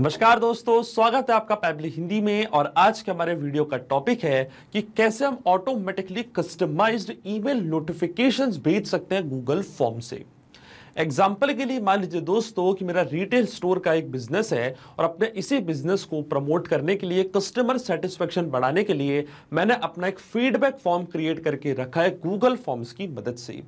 नमस्कार दोस्तों स्वागत है आपका पैबली हिंदी में और आज के हमारे वीडियो का टॉपिक है कि कैसे हम ऑटोमेटिकली कस्टमाइज्ड ईमेल नोटिफिकेशंस भेज सकते हैं गूगल फॉर्म से एग्जाम्पल के लिए मान लीजिए दोस्तों कि मेरा रिटेल स्टोर का एक बिजनेस है और अपने इसी बिजनेस को प्रमोट करने के लिए कस्टमर सेटिस्फेक्शन बढ़ाने के लिए मैंने अपना एक फीडबैक फॉर्म क्रिएट करके रखा है गूगल फॉर्म्स की मदद से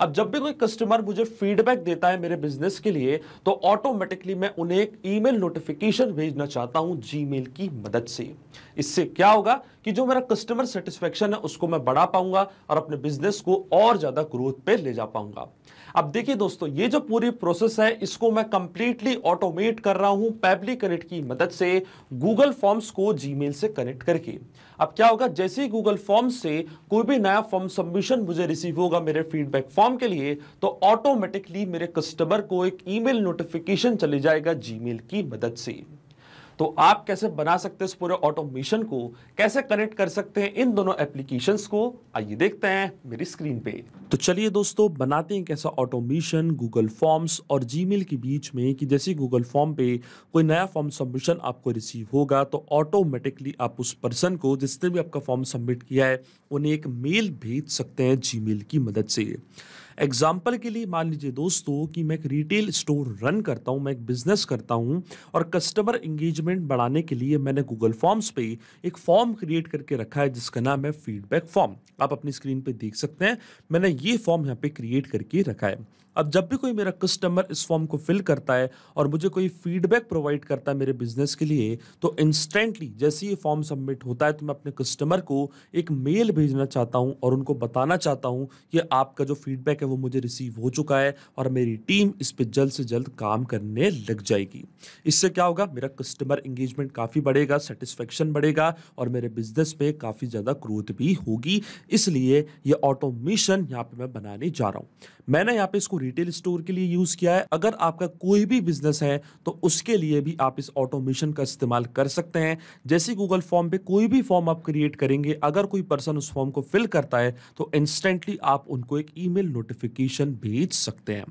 अब जब भी कोई कस्टमर मुझे फीडबैक देता है मेरे बिजनेस के लिए तो ऑटोमेटिकली मैं उन्हें एक ईमेल नोटिफिकेशन भेजना चाहता हूं जीमेल की मदद से इससे क्या होगा कि जो मेरा कस्टमर सेटिस्फेक्शन है उसको मैं बढ़ा पाऊंगा और अपने बिजनेस को और ज्यादा ग्रोथ पे ले जा पाऊंगा अब देखिए दोस्तों ये जो पूरी प्रोसेस है इसको मैं कंप्लीटली ऑटोमेट कर रहा हूं पैबली कनेक्ट की मदद से गूगल फॉर्म्स को जीमेल से कनेक्ट करके अब क्या होगा जैसे ही गूगल फॉर्म से कोई भी नया फॉर्म सबमिशन मुझे रिसीव होगा मेरे फीडबैक फॉर्म काम के लिए तो ऑटोमेटिकली मेरे कस्टमर को एक ईमेल नोटिफिकेशन चले जाएगा जीमेल की मदद से तो आप कैसे बना सकते हैं इस पूरे ऑटोमेशन को कैसे कनेक्ट कर सकते हैं इन दोनों एप्लीकेशन को आइए देखते हैं मेरी स्क्रीन पे तो चलिए दोस्तों बनाते हैं कैसा ऑटोमेशन गूगल फॉर्म्स और जीमेल के बीच में कि जैसे गूगल फॉर्म पे कोई नया फॉर्म सबमिशन आपको रिसीव होगा तो ऑटोमेटिकली आप उस पर्सन को जिसने भी आपका फॉर्म सबमिट किया है उन्हें एक मेल भेज सकते हैं जी की मदद से एग्जाम्पल के लिए मान लीजिए दोस्तों कि मैं एक रिटेल स्टोर रन करता हूँ मैं एक बिजनेस करता हूँ और कस्टमर इंगेजमेंट बढ़ाने के लिए मैंने गूगल फॉर्म्स पे एक फॉर्म क्रिएट करके रखा है जिसका नाम है फीडबैक फॉर्म आप अपनी स्क्रीन पर देख सकते हैं मैंने ये फॉर्म यहाँ पे क्रिएट करके रखा है अब जब भी कोई मेरा कस्टमर इस फॉर्म को फिल करता है और मुझे कोई फीडबैक प्रोवाइड करता है मेरे बिजनेस के लिए तो इंस्टेंटली जैसे ये फॉर्म सबमिट होता है तो मैं अपने कस्टमर को एक मेल भेजना चाहता हूँ और उनको बताना चाहता हूँ कि आपका जो फीडबैक है वो मुझे रिसीव हो चुका है और मेरी टीम इस पर जल्द से जल्द काम करने लग जाएगी इससे क्या होगा मेरा कस्टमर इंगेजमेंट काफ़ी बढ़ेगा सेटिस्फेक्शन बढ़ेगा और मेरे बिजनेस पर काफ़ी ज़्यादा ग्रोथ भी होगी इसलिए ये ऑटोमेशन यहाँ पर मैं बनाने जा रहा हूँ मैंने यहाँ पे इसको रिटेल स्टोर के लिए यूज किया है अगर आपका कोई भी बिजनेस है तो उसके लिए भी आप इस ऑटोमेशन का इस्तेमाल कर सकते हैं जैसे गूगल फॉर्म पे कोई भी फॉर्म आप क्रिएट करेंगे अगर कोई पर्सन उस फॉर्म को फिल करता है तो इंस्टेंटली आप उनको एक ईमेल नोटिफिकेशन भेज सकते हैं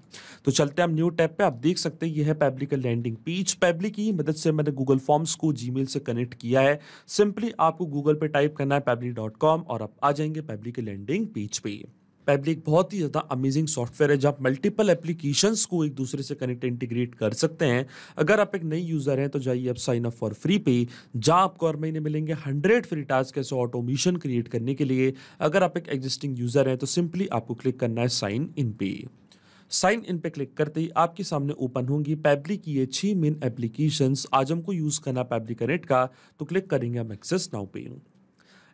तो चलते हैं हम न्यू टैप पे आप देख सकते हैं यह है पैब्लिक लैंडिंग पेज पैबली की मदद से मैंने गूगल फॉर्म्स को जी से कनेक्ट किया है सिंपली आपको गूगल पे टाइप करना है पैबली और आप आ जाएंगे पैबली के लैंडिंग पेज पे पाइपली एक बहुत ही ज़्यादा अमेजिंग सॉफ्टवेयर है जहाँ मल्टीपल एप्लीकेशंस को एक दूसरे से कनेक्ट इंटीग्रेट कर सकते हैं अगर आप एक नई यूज़र हैं तो जाइए आप साइन अप फॉर फ्री पे जहाँ आपको हर महीने मिलेंगे हंड्रेड फ्री टास्क ऐसे ऑटोमेशन क्रिएट करने के लिए अगर आप एक एग्जिस्टिंग यूज़र हैं तो सिंपली आपको क्लिक करना है साइन इन पे साइन इन पे क्लिक करते ही आपके सामने ओपन होंगी पैबली की ये छह मेन एप्लीकेशंस आज हमको यूज़ करना पैबली कनेक्ट का तो क्लिक करेंगे हम एक्सेस नाउ पे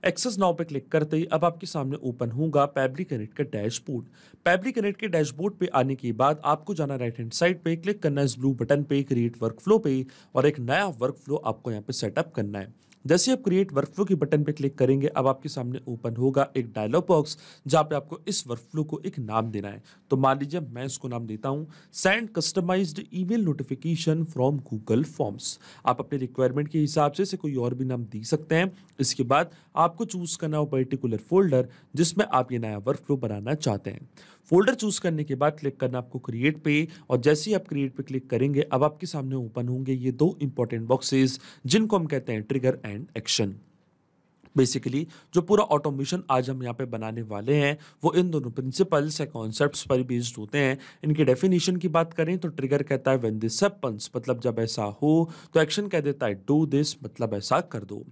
एक्सेस नाव पर क्लिक करते ही अब आपके सामने ओपन होगा पैबली कनेक्ट का डैशबोर्ड पैबली कनेक्ट के डैशबोर्ड पे आने के बाद आपको जाना राइट हैंड साइड पे क्लिक करना है इस ब्लू बटन पे क्रिएट वर्क फ्लो पे और एक नया वर्क फ्लो आपको यहाँ पे सेटअप करना है जैसे आप क्रिएट वर्कफ्लो की बटन पर क्लिक करेंगे अब आपके सामने ओपन होगा एक डायलॉग बॉक्स जहाँ पे आपको इस वर्कफ्लो को एक नाम देना है तो मान लीजिए मैं इसको नाम देता हूँ send customised email notification from Google forms आप अपने रिक्वायरमेंट के हिसाब से इसे कोई और भी नाम दे सकते हैं इसके बाद आपको चूज़ करना हो पर्टिकुलर फोल्डर जिसमें आप ये नया फ्लो बनाना चाहते हैं फोल्डर चूज करने के बाद क्लिक करना आपको क्रिएट पे और जैसे ही आप क्रिएट पे क्लिक करेंगे अब आपके सामने ओपन होंगे ये दो इंपॉर्टेंट बॉक्सेस जिनको हम कहते हैं ट्रिगर एंड एक्शन बेसिकली जो पूरा ऑटोमेशन आज हम यहाँ पे बनाने वाले हैं वो इन दोनों प्रिंसिपल्स या कॉन्सेप्ट्स पर बेस्ड होते हैं इनके डेफिनेशन की बात करें तो ट्रिगर कहता है वेन दिस हैपन्स मतलब जब ऐसा हो तो एक्शन कह देता है डू दिस मतलब ऐसा कर दो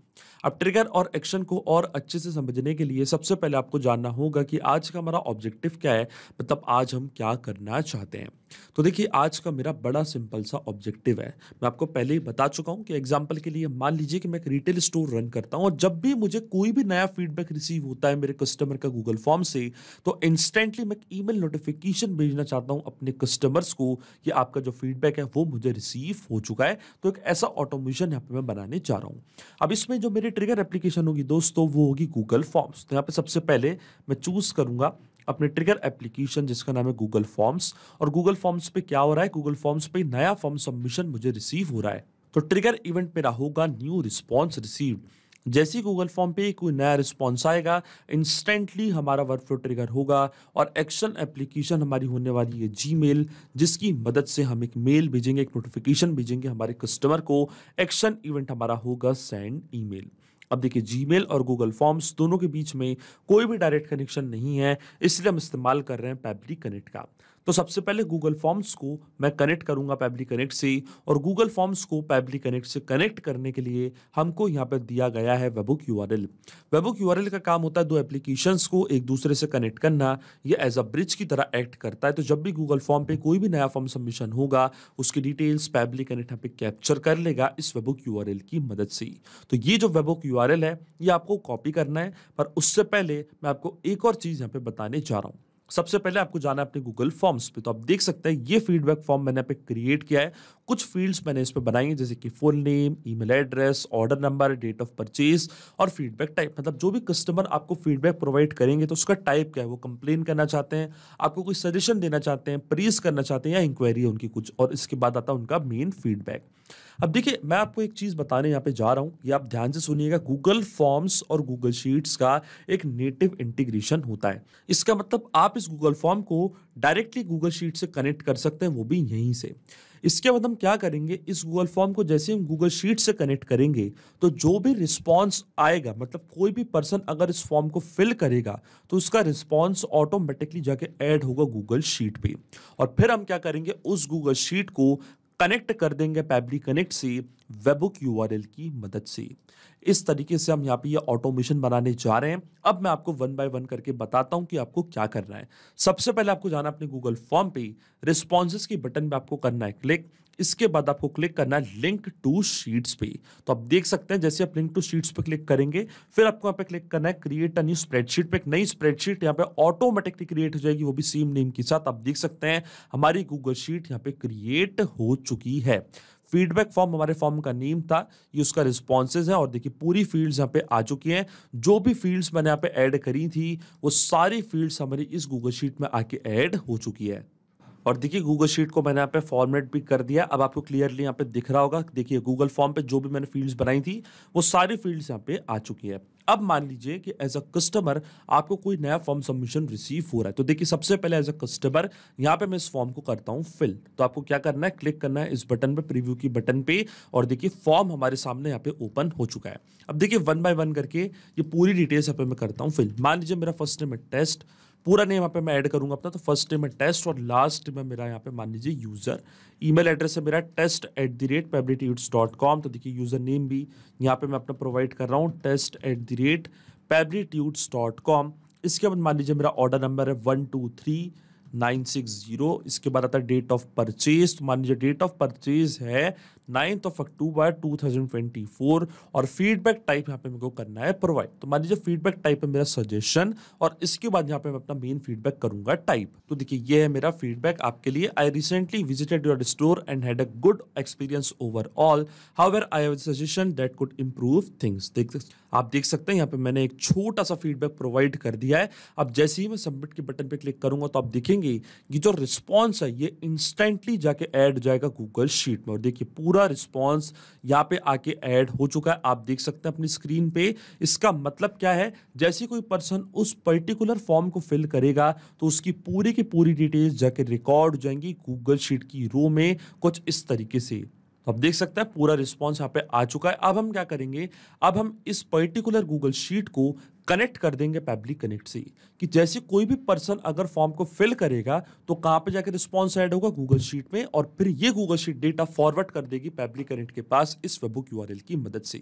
अब ट्रिगर और एक्शन को और अच्छे से समझने के लिए सबसे पहले आपको जानना होगा कि आज का हमारा ऑब्जेक्टिव क्या है मतलब आज हम क्या करना चाहते हैं तो देखिए आज का मेरा बड़ा सिंपल सा ऑब्जेक्टिव है मैं आपको पहले ही बता चुका हूँ कि एग्जाम्पल के लिए मान लीजिए कि मैं एक रिटेल स्टोर रन करता हूँ और जब भी मुझे कोई भी नया फीडबैक रिसीव होता है मेरे कस्टमर का गूगल फॉर्म से तो इंस्टेंटली मैं एक ई नोटिफिकेशन भेजना चाहता हूँ अपने कस्टमर्स को कि आपका जो फीडबैक है वो मुझे रिसीव हो चुका है तो एक ऐसा ऑटोमेशन यहाँ पर मैं बनाने जा रहा हूँ अब इसमें जो मेरी ट्रिगर एप्लीकेशन होगी दोस्तों वो होगी गूगल फॉर्म्स तो यहाँ पे सबसे पहले मैं चूज़ करूंगा अपने ट्रिगर एप्लीकेशन जिसका नाम है गूगल फॉर्म्स और गूगल फॉर्म्स पे क्या हो रहा है गूगल फॉर्म्स पे नया फॉर्म सबमिशन मुझे रिसीव हो रहा है तो ट्रिगर इवेंट मेरा होगा न्यू रिस्पॉन्स रिसीव्ड जैसे ही गूगल फॉर्म पे कोई नया रिस्पॉन्स आएगा इंस्टेंटली हमारा वर्क फ्लो ट्रिगर होगा और एक्शन एप्लीकेशन हमारी होने वाली है जी जिसकी मदद से हम एक मेल भेजेंगे एक नोटिफिकेशन भेजेंगे हमारे कस्टमर को एक्शन इवेंट हमारा होगा सेंड मेल अब देखिए मेल और गूगल फॉर्म्स दोनों के बीच में कोई भी डायरेक्ट कनेक्शन नहीं है इसलिए हम इस्तेमाल कर रहे हैं पैबली कनेक्ट का तो सबसे पहले गूगल फॉर्म्स को मैं कनेक्ट करूंगा पैबली कनेक्ट से और गूगल फॉर्म्स को पैबली कनेक्ट से कनेक्ट करने के लिए हमको यहाँ पर दिया गया है webhook U R webhook U का काम होता है दो एप्लीकेशंस को एक दूसरे से कनेक्ट करना ये एज अ ब्रिज की तरह एक्ट करता है तो जब भी गूगल फॉर्म पर कोई भी नया फॉर्म सबमिशन होगा उसकी डिटेल्स पैबली कनेक्ट यहाँ पे कैप्चर कर लेगा इस वेबुक यू की मदद से तो ये जो वेबुक यू है ये आपको कॉपी करना है पर उससे पहले मैं आपको एक और चीज़ यहाँ पर बताने जा रहा हूँ सबसे पहले आपको जाना है अपने गूगल फॉर्म्स पे तो आप देख सकते हैं ये फीडबैक फॉर्म मैंने पे क्रिएट किया है कुछ फील्ड्स मैंने इस पर बनाई हैं जैसे कि full name email address order number date of purchase और फीडबैक टाइप मतलब जो भी कस्टमर आपको फीडबैक प्रोवाइड करेंगे तो उसका टाइप क्या है वो कंप्लेन करना चाहते हैं आपको कोई सजेशन देना चाहते हैं प्रेस करना चाहते हैं या इंक्वायरी है उनकी कुछ और इसके बाद आता है उनका मेन फीडबैक अब देखिए मैं आपको एक चीज़ बताने यहाँ पे जा रहा हूँ ये आप ध्यान से सुनिएगा गूगल फॉर्म्स और गूगल शीट्स का एक नेटिव इंटीग्रेशन होता है इसका मतलब आप इस गूगल फॉर्म को डायरेक्टली गूगल शीट से कनेक्ट कर सकते हैं वो भी यहीं से इसके बाद हम क्या करेंगे इस गूगल फॉर्म को जैसे हम गूगल शीट से कनेक्ट करेंगे तो जो भी रिस्पॉन्स आएगा मतलब कोई भी पर्सन अगर इस फॉर्म को फिल करेगा तो उसका रिस्पॉन्स ऑटोमेटिकली जाके ऐड होगा गूगल शीट पे और फिर हम क्या करेंगे उस गूगल शीट को कनेक्ट कर देंगे पैबली कनेक्ट से वेबुक यू की मदद से इस तरीके से हम यहाँ पे ये ऑटोमेशन बनाने जा रहे हैं अब मैं आपको वन बाय वन करके बताता हूँ कि आपको क्या करना है सबसे पहले आपको जाना अपने गूगल फॉर्म पे रिस्पॉन्स के बटन पे आपको करना है क्लिक इसके बाद आपको क्लिक करना है लिंक टू शीट्स पे तो आप देख सकते हैं जैसे आप लिंक टू शीट्स पे क्लिक करेंगे फिर आपको यहाँ पे क्लिक करना है क्रिएट अ न्यू स्प्रेडशीट पे एक नई स्प्रेडशीट यहाँ पे ऑटोमेटिकली क्रिएट हो जाएगी वो भी सेम नेम के साथ आप देख सकते हैं हमारी गूगल शीट यहाँ पे क्रिएट हो चुकी है फीडबैक फॉर्म हमारे फॉर्म का नेम था ये उसका रिस्पॉन्सेज है और देखिए पूरी फील्ड्स यहाँ पे आ चुकी हैं जो भी फील्ड्स मैंने यहाँ पे ऐड करी थी वो सारी फील्ड्स हमारी इस गूगल शीट में आके ऐड हो चुकी है और देखिए गूगल शीट को मैंने यहाँ पे फॉर्मेट भी कर दिया अब आपको क्लियरली यहाँ पे दिख रहा होगा देखिए गूगल फॉर्म पे जो भी मैंने फील्ड्स बनाई थी वो सारी फील्ड्स यहाँ पे आ चुकी है अब मान लीजिए कि एज अ कस्टमर आपको कोई नया फॉर्म सबमिशन रिसीव हो रहा है तो देखिए सबसे पहले एज अ कस्टमर यहाँ पे मैं इस फॉर्म को करता हूँ फिल तो आपको क्या करना है क्लिक करना है इस बटन पे प्रीव्यू की बटन पे और देखिए फॉर्म हमारे सामने यहाँ पे ओपन हो चुका है अब देखिए वन बाय वन करके ये पूरी डिटेल्स यहाँ पे मैं करता हूँ फिल मान लीजिए मेरा फर्स्ट टाइम टेस्ट पूरा नेम यहाँ पे मैं ऐड करूँगा अपना तो फर्स्ट डे में टेस्ट और लास्ट में मेरा यहाँ पे मान लीजिए यूज़र ईमेल एड्रेस है मेरा टेस्ट एट दी रेट पेबलिटीड्स डॉट कॉम तो देखिए यूज़र नेम भी यहाँ पे मैं अपना प्रोवाइड कर रहा हूँ टेस्ट एट दी रेट पेबलिट्यूड्स डॉट कॉम इसके बाद मान लीजिए मेरा ऑर्डर नंबर है one two three nine six zero इसके बाद आता है डेट ऑफ परचेज मान लीजिए डेट ऑफ परचेज है ninth of October two thousand twenty four और फीडबैक टाइप यहाँ पे मेरे को करना है प्रोवाइड तो मान लीजिए फीडबैक टाइप है मेरा सजेशन और इसके बाद यहाँ पे मैं अपना मेन फीडबैक करूंगा टाइप तो देखिए ये है मेरा फीडबैक आपके लिए I recently visited your store and had a good experience overall how I have suggestion that could improve things देख आप देख सकते हैं यहाँ पे मैंने एक छोटा सा फीडबैक प्रोवाइड कर दिया है अब जैसे ही मैं सबमिट के बटन पर क्लिक करूंगा तो आप देखिए देखेंगे कि जो रिस्पॉन्स है ये इंस्टेंटली जाके ऐड जाएगा गूगल शीट में और देखिए पूरा रिस्पॉन्स यहाँ पे आके ऐड हो चुका है आप देख सकते हैं अपनी स्क्रीन पे इसका मतलब क्या है जैसे कोई पर्सन उस पर्टिकुलर फॉर्म को फिल करेगा तो उसकी पूरी की पूरी डिटेल्स जाके रिकॉर्ड हो जाएंगी गूगल शीट की रो में कुछ इस तरीके से अब तो देख सकते हैं पूरा रिस्पॉन्स यहाँ पे आ चुका है अब हम क्या करेंगे अब हम इस पर्टिकुलर गूगल शीट को कनेक्ट कर देंगे पब्लिक कनेक्ट से कि जैसे कोई भी पर्सन अगर फॉर्म को फिल करेगा तो कहाँ पे जाकर रिस्पॉन्स ऐड होगा गूगल शीट में और फिर ये गूगल शीट डेटा फॉरवर्ड कर देगी पब्लिक कनेक्ट के पास इस वेबुक यू की मदद से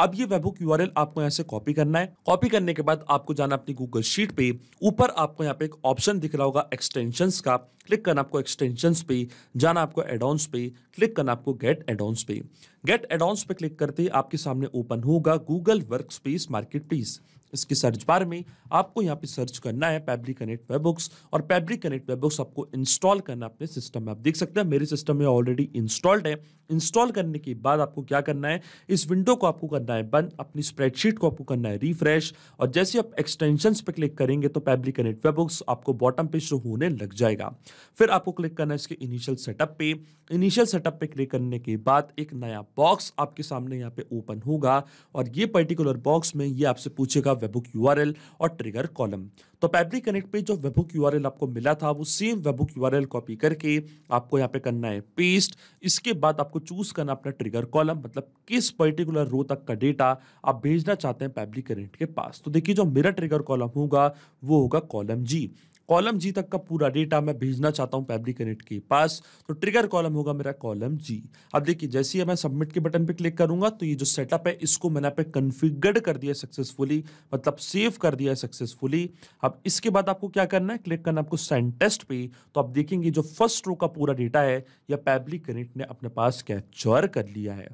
अब ये वेबुक यू आपको यहाँ से कॉपी करना है कॉपी करने के बाद आपको जाना अपनी गूगल शीट पे ऊपर आपको यहाँ पे एक ऑप्शन दिख रहा होगा एक्सटेंशन का क्लिक करना आपको एक्सटेंशन पे जाना आपको एडोन्स पे क्लिक करना आपको गेट एडॉन्स पे गेट एडॉन्स पे क्लिक करते ही आपके सामने ओपन होगा Google workspace marketplace इसके सर्च बार में आपको यहाँ पे सर्च करना है पैब्रिक कनेक्ट वेब बुक्स और पैब्रिक कनेक्ट वेब बुक्स आपको इंस्टॉल करना अपने सिस्टम में आप देख सकते हैं मेरे सिस्टम में ऑलरेडी इंस्टॉल्ड है इंस्टॉल करने के बाद आपको क्या करना है इस विंडो को आपको करना है बंद अपनी स्प्रेडशीट को आपको करना है रिफ्रेश और जैसे आप एक्सटेंशन पर क्लिक करेंगे तो पैबली कनेक्ट वेबुक्स आपको बॉटम पे शो होने लग जाएगा फिर आपको क्लिक करना है इसके इनिशियल सेटअप पे इनिशियल सेटअप पे क्लिक करने के बाद एक नया बॉक्स आपके सामने यहाँ पे ओपन होगा और ये पर्टिकुलर बॉक्स में ये आपसे पूछेगा वेबुक यू और ट्रिगर कॉलम तो पैबली कनेक्ट पे जो वेबुक यू आपको मिला था वो सेम वेबुक यू कॉपी करके आपको यहाँ पे करना है पेस्ट इसके बाद आपको आपको चूज करना अपना ट्रिगर कॉलम मतलब किस पर्टिकुलर रो तक का डेटा आप भेजना चाहते हैं पब्लिक करेंट के पास तो देखिए जो मेरा ट्रिगर कॉलम होगा वो होगा कॉलम जी कॉलम जी तक का पूरा डेटा मैं भेजना चाहता हूँ फैब्रिक कनेक्ट के पास तो ट्रिगर कॉलम होगा मेरा कॉलम जी अब देखिए जैसे ही मैं सबमिट के बटन पर क्लिक करूंगा तो ये जो सेटअप है इसको मैंने पे कन्फिगर्ड कर दिया सक्सेसफुली मतलब सेव कर दिया सक्सेसफुली अब इसके बाद आपको क्या करना है क्लिक करना आपको सेंटेस्ट पे तो आप देखेंगे जो फर्स्ट रो का पूरा डेटा है या फैब्रिक कनेक्ट ने अपने पास कैप्चर कर लिया है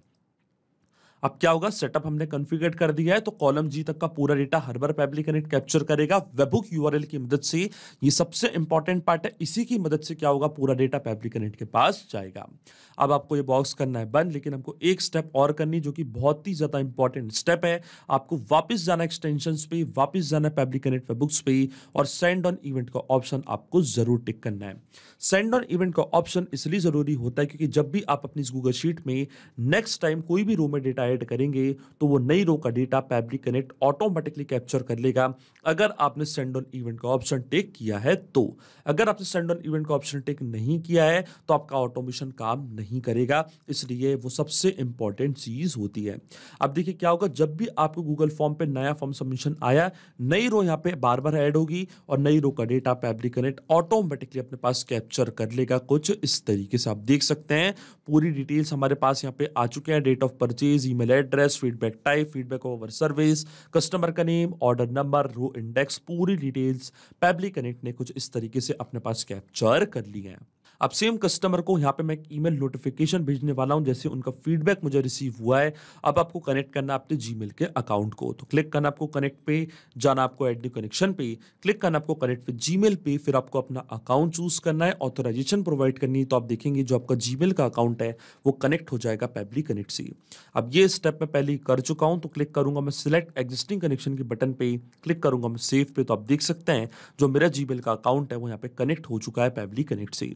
अब क्या होगा सेटअप हमने कॉन्फ़िगर कर दिया है तो कॉलम जी तक का पूरा डेटा बार पैबली कनेक्ट कैप्चर करेगा वेबुक यूआरएल की मदद से ये सबसे इंपॉर्टेंट पार्ट है इसी की मदद से क्या होगा पूरा डेटा पैबली कनेक्ट के पास जाएगा अब आपको ये बॉक्स करना है बंद लेकिन हमको एक स्टेप और करनी जो कि बहुत ही ज़्यादा इंपॉर्टेंट स्टेप है आपको वापस जाना एक्सटेंशन पे वापस जाना पैब्लिक कनेक्ट वेबुक्स पे और सेंड ऑन इवेंट का ऑप्शन आपको ज़रूर टिक करना है सेंड ऑन इवेंट का ऑप्शन इसलिए ज़रूरी होता है क्योंकि जब भी आप अपनी गूगल शीट में नेक्स्ट टाइम कोई भी रो में डेटा ऐड करेंगे तो वो नई रो का data Pabbly connect automatically capture कर लेगा अगर आपने सेंड ऑन इवेंट का ऑप्शन टेक किया है तो अगर आपने सेंड ऑन इवेंट का ऑप्शन टेक नहीं किया है तो आपका ऑटोमेशन काम नहीं करेगा इसलिए वो सबसे इंपॉर्टेंट चीज़ होती है अब देखिए क्या होगा जब भी आपको गूगल फॉर्म पर नया फॉर्म सबमिशन आया नई रो यहाँ पे बार बार ऐड होगी और नई रो का डेटा फैब्रिक कनेक्ट ऑटोमेटिकली अपने पास कैप्चर कर लेगा कुछ इस तरीके से आप देख सकते हैं पूरी डिटेल्स हमारे पास यहाँ पे आ चुके हैं डेट ऑफ परचेज ई email address feedback type feedback over service customer का name order number row index पूरी डिटेल्स पैबली कनेक्ट ने कुछ इस तरीके से अपने पास कैप्चर कर लिया है अब सेम कस्टमर को यहाँ पे मैं ई ईमेल नोटिफिकेशन भेजने वाला हूँ जैसे उनका फीडबैक मुझे रिसीव हुआ है अब आपको कनेक्ट करना अपने जी के अकाउंट को तो क्लिक करना आपको कनेक्ट पे जाना आपको एड न्यू कनेक्शन पे क्लिक करना आपको कनेक्ट पे जी पे फिर आपको अपना अकाउंट चूज करना है ऑथोराइजेशन प्रोवाइड करनी है तो आप देखेंगे जो आपका जी का अकाउंट है वो कनेक्ट हो जाएगा पैबली कनेक्ट से अब ये स्टेप मैं पहले कर चुका हूँ तो क्लिक करूँगा मैं सिलेक्ट एग्जिस्टिंग कनेक्शन के बटन पे क्लिक करूँगा मैं सेफ पे तो आप देख सकते हैं जो मेरा जी का अकाउंट है वो यहाँ पे कनेक्ट हो चुका है पैबली कनेक्ट से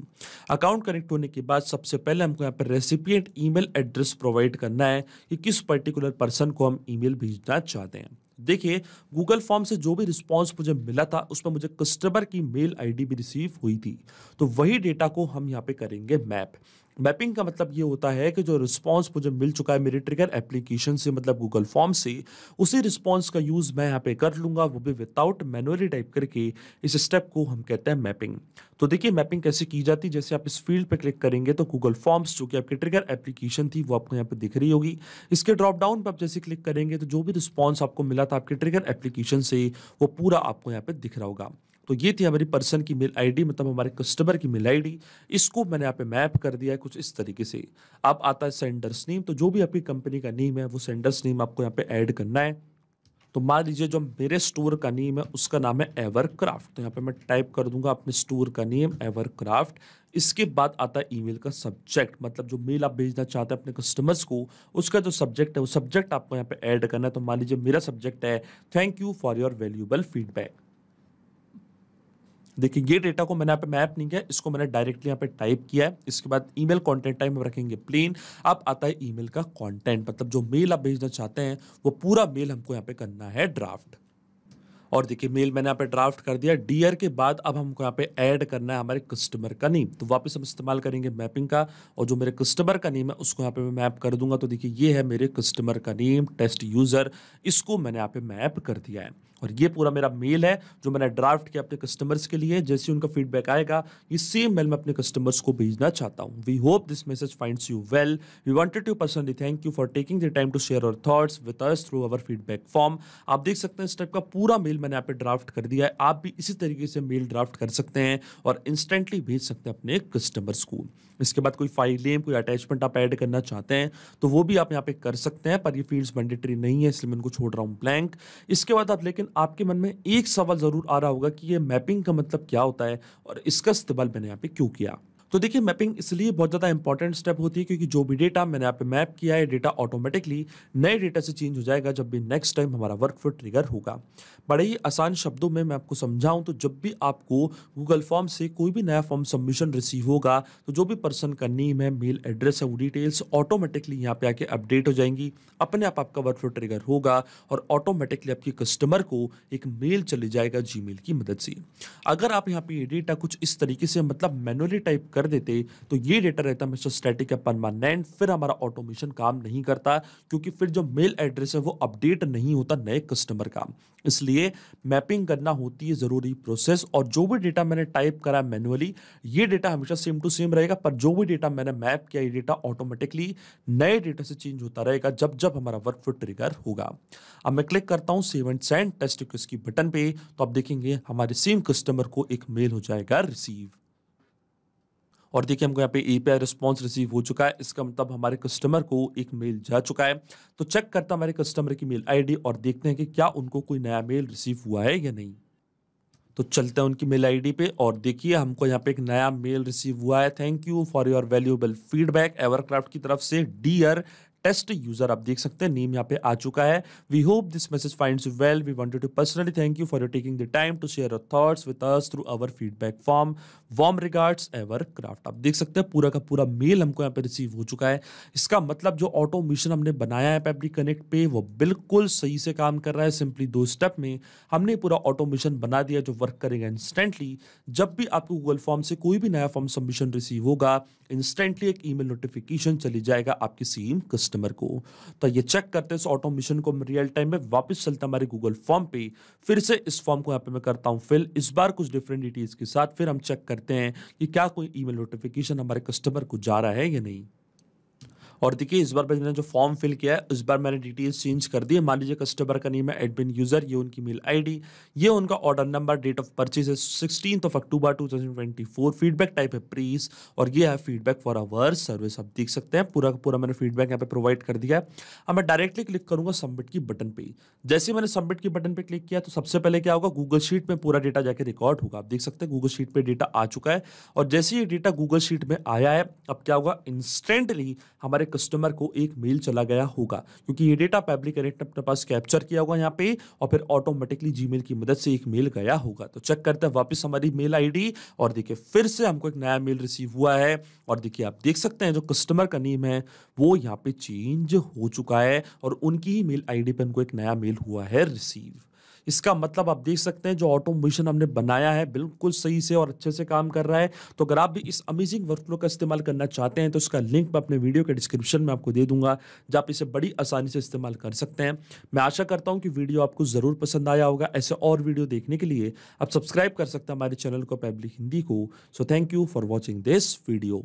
अकाउंट कनेक्ट होने के बाद सबसे पहले हमको यहाँ पर रेसिपिएंट ईमेल एड्रेस प्रोवाइड करना है कि किस पर्टिकुलर पर्सन को हम ईमेल भेजना चाहते हैं देखिए गूगल फॉर्म से जो भी रिस्पांस मुझे मिला था उसमें मुझे कस्टमर की मेल आईडी भी रिसीव हुई थी तो वही डेटा को हम यहाँ पे करेंगे मैप मैपिंग का मतलब ये होता है कि जो रिस्पॉन्स मुझे मिल चुका है मेरी ट्रिगर एप्लीकेशन से मतलब गूगल फॉर्म से उसी रिस्पॉन्स का यूज़ मैं यहाँ पे कर लूँगा वो भी विदाउट मैनुअली टाइप करके इस स्टेप को हम कहते हैं मैपिंग तो देखिए मैपिंग कैसे की जाती है जैसे आप इस फील्ड पर क्लिक करेंगे तो गूगल फॉर्म्स जो कि आपकी ट्रिगर एप्लीकेशन थी वो आपको यहाँ पर दिख रही होगी इसके ड्रॉप डाउन पर आप जैसे क्लिक करेंगे तो जो भी रिस्पॉन्स आपको मिला था आपके ट्रिगर एप्लीकेशन से वो पूरा आपको यहाँ पर दिख रहा होगा तो ये थी हमारी पर्सन की मेल आईडी मतलब हमारे कस्टमर की मेल आईडी इसको मैंने यहाँ पे मैप कर दिया है कुछ इस तरीके से आप आता है सेंडर्स नेम तो जो भी आपकी कंपनी का नेम है वो सेंडर्स नेम आपको यहाँ पे ऐड करना है तो मान लीजिए जो मेरे स्टोर का नेम है उसका नाम है एवर क्राफ्ट तो यहाँ पे मैं टाइप कर दूंगा अपने स्टोर का नेम एवर क्राफ्ट इसके बाद आता है ईमेल का सब्जेक्ट मतलब जो मेल आप भेजना चाहते हैं अपने कस्टमर्स को उसका जो सब्जेक्ट है वो सब्जेक्ट आपको यहाँ पे ऐड करना है तो मान लीजिए मेरा सब्जेक्ट है thank you for your valuable feedback देखिए ये डेटा को मैंने यहाँ पे मैप नहीं किया इसको मैंने डायरेक्टली यहाँ पे टाइप किया है इसके बाद ईमेल कंटेंट टाइप में रखेंगे प्लेन अब आता है ईमेल का कंटेंट मतलब जो मेल आप भेजना चाहते हैं वो पूरा मेल हमको यहाँ पे करना है ड्राफ्ट और देखिए मेल मैंने यहाँ पे ड्राफ्ट कर दिया डियर के बाद अब हमको यहाँ पे ऐड करना है हमारे कस्टमर का नेम तो वापस हम इस्तेमाल करेंगे मैपिंग का और जो मेरे कस्टमर का नेम है उसको यहाँ पे मैं मैप कर दूंगा तो देखिए ये है मेरे कस्टमर का नेम टेस्ट यूज़र इसको मैंने यहाँ पे मैप कर दिया है और ये पूरा मेरा मेल है जो मैंने ड्राफ्ट किया अपने कस्टमर्स के लिए जैसे उनका फीडबैक आएगा ये सेम मेल मैं अपने कस्टमर्स को भेजना चाहता हूँ we hope this message finds you well we wanted to personally thank you for taking the time to share our thoughts with us through our feedback form आप देख सकते हैं इस टाइप का पूरा मेल मैंने यहाँ पे ड्राफ्ट कर दिया है आप भी इसी तरीके से मेल ड्राफ्ट कर सकते हैं और इंस्टेंटली भेज सकते हैं अपने कस्टमर्स को इसके बाद कोई फाइल नेम कोई अटैचमेंट आप ऐड करना चाहते हैं तो वो भी आप यहाँ पे कर सकते हैं पर ये फील्ड्स मैंडेटरी नहीं है इसलिए मैं उनको छोड़ रहा हूँ ब्लैंक इसके बाद आप लेकिन आपके मन में एक सवाल ज़रूर आ रहा होगा कि ये मैपिंग का मतलब क्या होता है और इसका इस्तेमाल मैंने यहाँ पे क्यों किया तो देखिए मैपिंग इसलिए बहुत ज़्यादा इंपॉर्टेंट स्टेप होती है क्योंकि जो भी डेटा मैंने यहाँ पे मैप किया है डेटा ऑटोमेटिकली नए डेटा से चेंज हो जाएगा जब भी नेक्स्ट टाइम हमारा वर्क वर्कफ्लो ट्रिगर होगा बड़े ही आसान शब्दों में मैं आपको समझाऊँ तो जब भी आपको गूगल फॉर्म से कोई भी नया फॉर्म सबमिशन रिसीव होगा तो जो भी पर्सन का नेम है मेल एड्रेस है वो डिटेल्स ऑटोमेटिकली यहाँ पर आके अपडेट हो जाएंगी अपने आप आपका वर्कफ्लो ट्रिगर होगा और ऑटोमेटिकली आपके कस्टमर को एक मेल चले जाएगा जी की मदद से अगर आप यहाँ पर ये डेटा कुछ इस तरीके से मतलब मैनुअली टाइप कर कर देते तो ये डेटा रहता है स्टैटिक या परमानेंट फिर हमारा ऑटोमेशन काम नहीं करता क्योंकि फिर जो मेल एड्रेस है वो अपडेट नहीं होता नए कस्टमर का इसलिए मैपिंग करना होती है ज़रूरी प्रोसेस और जो भी डेटा मैंने टाइप करा मैनुअली ये डेटा हमेशा सेम टू सेम रहेगा पर जो भी डेटा मैंने मैप किया ये डेटा ऑटोमेटिकली नए डेटा से चेंज होता रहेगा जब जब हमारा वर्क फ्लो ट्रिगर होगा अब मैं क्लिक करता हूँ सेवन सेंड टेस्ट की बटन पे तो आप देखेंगे हमारे सेम कस्टमर को एक मेल हो जाएगा रिसीव और देखिए हमको यहाँ पे एपीआई रिस्पॉन्स रिसीव हो चुका है इसका मतलब हमारे कस्टमर को एक मेल जा चुका है तो चेक करता हमारे कस्टमर की मेल आईडी और देखते हैं कि क्या उनको कोई नया मेल रिसीव हुआ है या नहीं तो चलते हैं उनकी मेल आईडी पे और देखिए हमको यहाँ पे एक नया मेल रिसीव हुआ है thank you for your valuable feedback Evercraft की तरफ से डियर टेस्ट यूजर आप देख सकते हैं नेम यहाँ पे आ चुका है we hope this message finds you well we wanted to personally thank you for your taking the time to share your thoughts with us through our feedback form warm regards Evercraft आप देख सकते हैं पूरा का पूरा mail हमको यहाँ पे रिसीव हो चुका है इसका मतलब जो ऑटोमेशन हमने बनाया है फैब्रिक कनेक्ट पे वो बिल्कुल सही से काम कर रहा है सिंपली दो स्टेप में हमने पूरा ऑटोमेशन बना दिया जो वर्क करेगा इंस्टेंटली जब भी आपको गूगल फॉर्म से कोई भी नया फॉर्म सबमिशन रिसीव होगा इंस्टेंटली एक ईमेल नोटिफिकेशन चली जाएगा आपकी सेम कस्टमर कस्टमर को तो ये चेक करते हैं इस ऑटोमेशन को रियल टाइम में वापस चलता हमारे गूगल फॉर्म पे फिर से इस फॉर्म को यहाँ पे मैं करता हूँ फिल इस बार कुछ डिफरेंट डिटेल्स के साथ फिर हम चेक करते हैं कि क्या कोई ईमेल नोटिफिकेशन हमारे कस्टमर को जा रहा है या नहीं और देखिए इस बार मैंने जो फॉर्म फिल किया है उस बार मैंने डिटेल्स चेंज कर दी है मान लीजिए कस्टमर का नेम है एडमिन यूज़र ये उनकी मेल आईडी ये उनका order number date of purchase है sixteen of October two feedback type है प्लीज और ये है फीडबैक फॉर आवर सर्विस आप देख सकते हैं पूरा पूरा मैंने फीडबैक यहाँ पे प्रोवाइड कर दिया है अब मैं डायरेक्टली क्लिक करूँगा सबमिट की बटन पर जैसे मैंने सबमिट की बटन पर क्लिक किया तो सबसे पहले क्या होगा गूगल शीट में पूरा डेटा जाके रिकॉर्ड होगा आप देख सकते हैं गूगल शीट पर डेटा आ चुका है और जैसे ये डेटा गूगल शीट में आया है अब क्या होगा इंस्टेंटली हमारे कस्टमर को एक मेल चला गया होगा क्योंकि ये डेटा पब्लिक एरेट ने अपने पास कैप्चर किया होगा यहाँ पे और फिर ऑटोमेटिकली जीमेल की मदद से एक मेल गया होगा तो चेक करते हैं वापस हमारी मेल आईडी और देखिए फिर से हमको एक नया मेल रिसीव हुआ है और देखिए आप देख सकते हैं जो कस्टमर का नेम है वो यहाँ पे चेंज हो चुका है और उनकी ही मेल आई पर हमको एक नया मेल हुआ है रिसीव इसका मतलब आप देख सकते हैं जो ऑटोमेशन हमने बनाया है बिल्कुल सही से और अच्छे से काम कर रहा है तो अगर आप भी इस अमेजिंग वर्कफ्लो का इस्तेमाल करना चाहते हैं तो इसका लिंक मैं अपने वीडियो के डिस्क्रिप्शन में आपको दे दूंगा जहाँ आप इसे बड़ी आसानी से इस्तेमाल कर सकते हैं मैं आशा करता हूँ कि वीडियो आपको ज़रूर पसंद आया होगा ऐसे और वीडियो देखने के लिए आप सब्सक्राइब कर सकते हैं हमारे चैनल को पब्लिक हिंदी को so thank you for watching this video